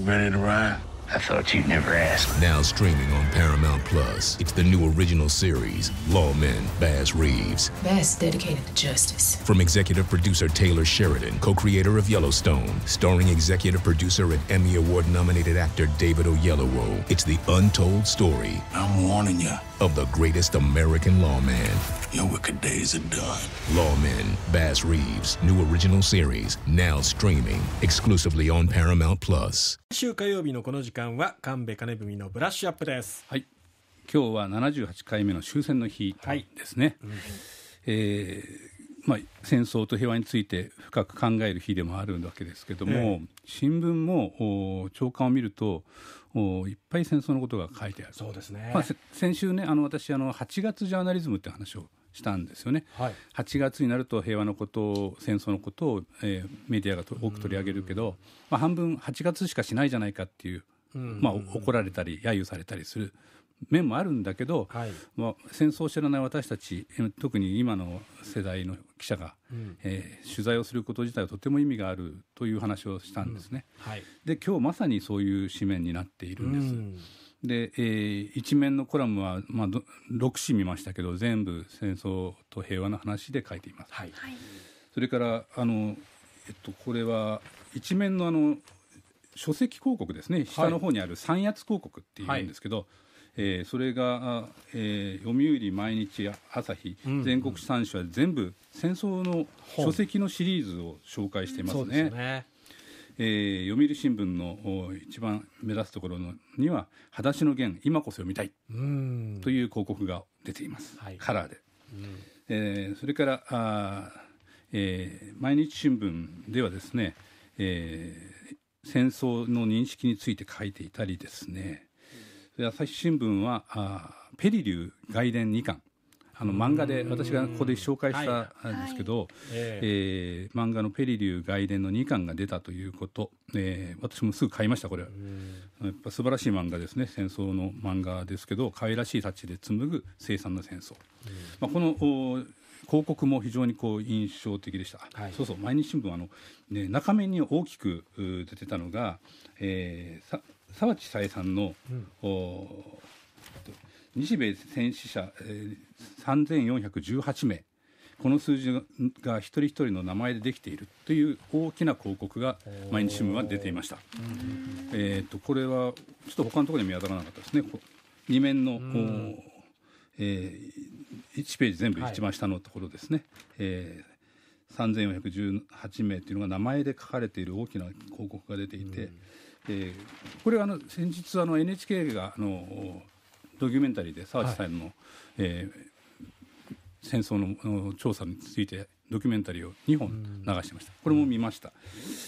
Ready to ride? I thought you'd never ask. Now streaming on Paramount Plus, it's the new original series, Lawmen, Bass Reeves. Bass dedicated to justice. From executive producer Taylor Sheridan, co-creator of Yellowstone, starring executive producer and Emmy Award nominated actor David Oyelowo. It's the untold story. I'm warning you of the greatest American lawman. Your wicked days are done. Lawmen, Bass Reeves, new original series, now streaming exclusively on Paramount Plus. 週火曜日のこの時間は神戸金文のブラッシュアップです。はい。今日は78回目の終戦の日ですね。はい、うん、えーまあ、戦争と平和について深く考える日でもあるわけですけども、ええ、新聞も朝刊を見るといっぱい戦争のことが書いてあるそうですね、まあ、先週ねあの私あの8月ジャーナリズムって話をしたんですよね、はい、8月になると平和のことを戦争のことを、えー、メディアが多く取り上げるけど、まあ、半分8月しかしないじゃないかっていう、まあ、怒られたり揶揄されたりする面もあるんだけど、はい、まあ、戦争を知らない私たち特に今の世代の記者が、うん、えー、取材をすること自体はとても意味があるという話をしたんですね。うんはい、で今日まさにそういう紙面になっているんです。うんで、えー、一面のコラムは、まあ、6紙見ましたけど全部戦争と平和の話で書いています。はい、それからあの、えっと、これは一面のあの書籍広告ですね下の方にある三八広告っていうんですけど、はい、えー、それが、えー、読売、毎日、朝日、全国3社全部戦争の書籍のシリーズを紹介していますね。ねえー、読売新聞の一番目立つところのには「裸足の弦今こそ読みたい」という広告が出ています、はい、カラーで、うん、えー、それからあ、えー、毎日新聞ではですね、えー、戦争の認識について書いていたりですね朝日新聞はあペリリュー外伝2巻あの漫画で私がここで紹介したんですけど、はい、えー、漫画の「ペリリュー外伝」の2巻が出たということ、えー、私もすぐ買いましたこれはやっぱ素晴らしい漫画ですね戦争の漫画ですけど可愛らしいタッチで紡ぐ凄惨な戦争、まあ、この広告も非常にこう印象的でした、はい、そうそう毎日新聞あの、ね、中面に大きく出てたのが、えー、沢地斎さんの、うん、日米戦死者、えー、3418名この数字が一人一人の名前でできているという大きな広告が毎日新聞は出ていました、えーと、これはちょっと他のところに見当たらなかったですね2面の、えー、1ページ全部一番下のところですね、はい、えー、3418名というのが名前で書かれている大きな広告が出ていて、えー、これあの先日あの NHK があのドキュメンタリーで沢地さんの、はい、えー、戦争の調査についてドキュメンタリーを2本流してました、これも見ました、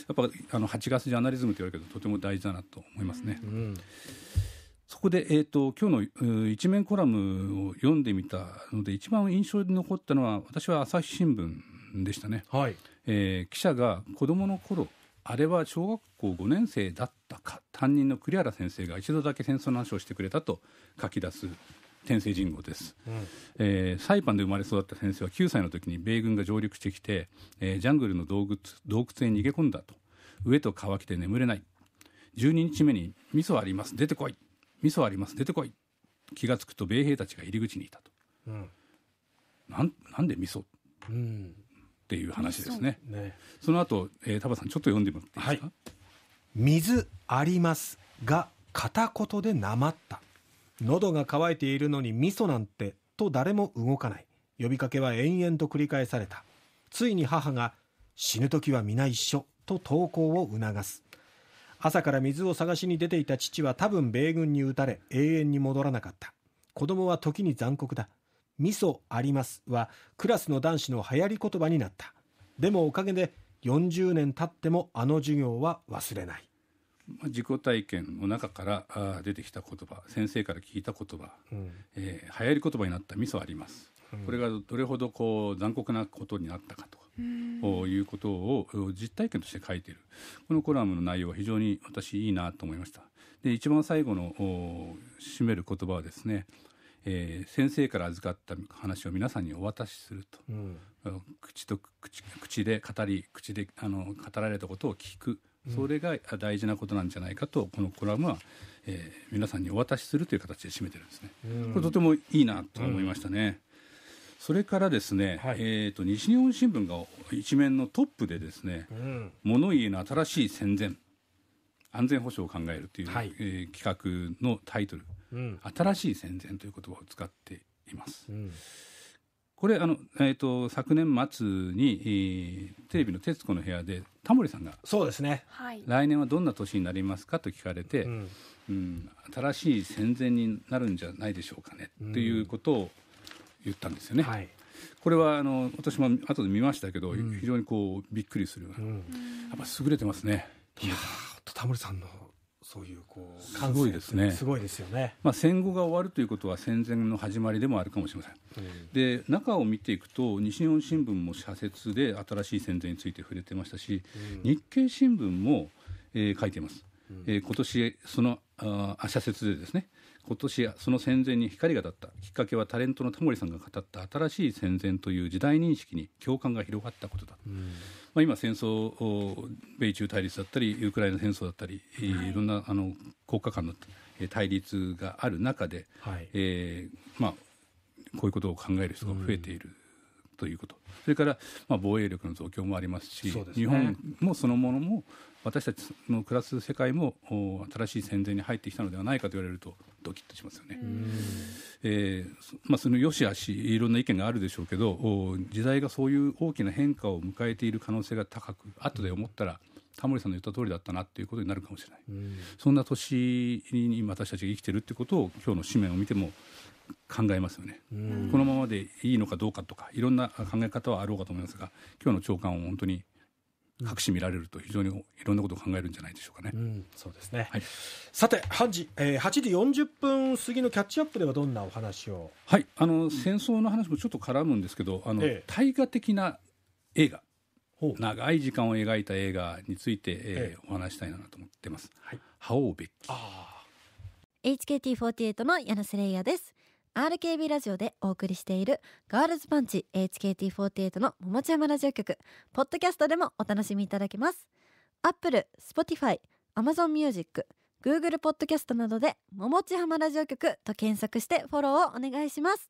やっぱあの8月ジャーナリズムと言われるけど、とても大事だなと思いますね。うん、そこで、えーと、と今日の一面コラムを読んでみたので、一番印象に残ったのは、私は朝日新聞でしたね、はいえー、記者が子どもの頃あれは小学校5年生だったか担任の栗原先生が一度だけ戦争の話をしてくれたと書き出す天聖人号です、うん、えー、サイパンで生まれ育った先生は9歳の時に米軍が上陸してきて、えー、ジャングルの洞窟洞窟へ逃げ込んだと飢えと乾きて眠れない12日目に「味噌あります出てこい味噌あります出てこい」気が付くと米兵たちが入り口にいたと、うん、なんなんで味噌、うんっていう話ですね。ねその後、えー、田畑さんちょっと読んでもらっていいですか。はい、水ありますが片言でなまった。喉が渇いているのに味噌なんてと誰も動かない。呼びかけは延々と繰り返された。ついに母が死ぬ時は皆一緒と投稿を促す。朝から水を探しに出ていた父は多分米軍に撃たれ永遠に戻らなかった。子供は時に残酷だ。味噌ありますはクラスの男子の流行り言葉になったでもおかげで40年経ってもあの授業は忘れない自己体験の中から出てきた言葉先生から聞いた言葉、うん、えー、流行り言葉になった味噌あります、うん、これがどれほどこう残酷なことになったかとういうことを実体験として書いているこのコラムの内容は非常に私いいなと思いましたで一番最後の締める言葉はですねえー、先生から預かった話を皆さんにお渡しすると、うん、口と口口で語り口であの語られたことを聞くそれが大事なことなんじゃないかとこのコラムは、えー、皆さんにお渡しするという形で締めてるんですね。うん、これとてもいいなと思いましたね。うん、それからですね、はい、えと、西日本新聞が一面のトップでですね「物、うん、の新しい戦前」安全保障を考えるという、はい、えー、企画のタイトル、うん、新しい戦前という言葉を使っています。うんこれあの、えーと、昨年末に、えー、テレビの「徹子の部屋」でタモリさんがそうですね来年はどんな年になりますかと聞かれて、うん、うん、新しい戦前になるんじゃないでしょうかね、うん、ということを言ったんですよね。はい、これはあの私も後で見ましたけど、うん、非常にこうびっくりする、やっぱ優れてますね。タモリさんのそういうこうすごいですね。すごいですよね。まあ戦後が終わるということは戦前の始まりでもあるかもしれません。で中を見ていくと西日本新聞も社説で新しい戦前について触れてましたし、日経新聞も、えー、書いています。えー、今年そのあ社説でですね今年その戦前に光が立ったきっかけはタレントのタモリさんが語った新しい戦前という時代認識に共感が広がったことだ、うん、まあ、今戦争米中対立だったりウクライナ戦争だったり、はい、いろんなあの国家間の対立がある中で、はい、えー、まあ、こういうことを考える人が増えている。うんということ、それから、まあ、防衛力の増強もありますし、すね、日本もそのものも、私たちの暮らす世界も新しい戦前に入ってきたのではないかと言われるとドキッとしますよね。えー、まあ、そのよし悪しいろんな意見があるでしょうけど時代がそういう大きな変化を迎えている可能性が高く後で思ったらタモリさんの言った通りだったなということになるかもしれない、そんな年に私たちが生きてるってことを今日の紙面を見ても考えますよね、このままでいいのかどうかとかいろんな考え方はあろうかと思いますが今日の長官を本当に各紙見られると非常にいろんなことを考えるんじゃないでしょうかね。うん、そうですね、はい、さて8時,、えー、8時40分過ぎのキャッチアップではどんなお話を、はい、あの戦争の話もちょっと絡むんですけどあの、ええ、大河的な映画長い時間を描いた映画について、えー、え、お話したいなと思ってます。はい、覇王べき HKT48 の柳瀬玲也です RKB ラジオでお送りしているガールズパンチ HKT48 の桃地まラジオ局ポッドキャストでもお楽しみいただけます Apple、Spotify、Amazon Music、Google ポッドキャストなどで桃地浜ラジオ局と検索してフォローをお願いします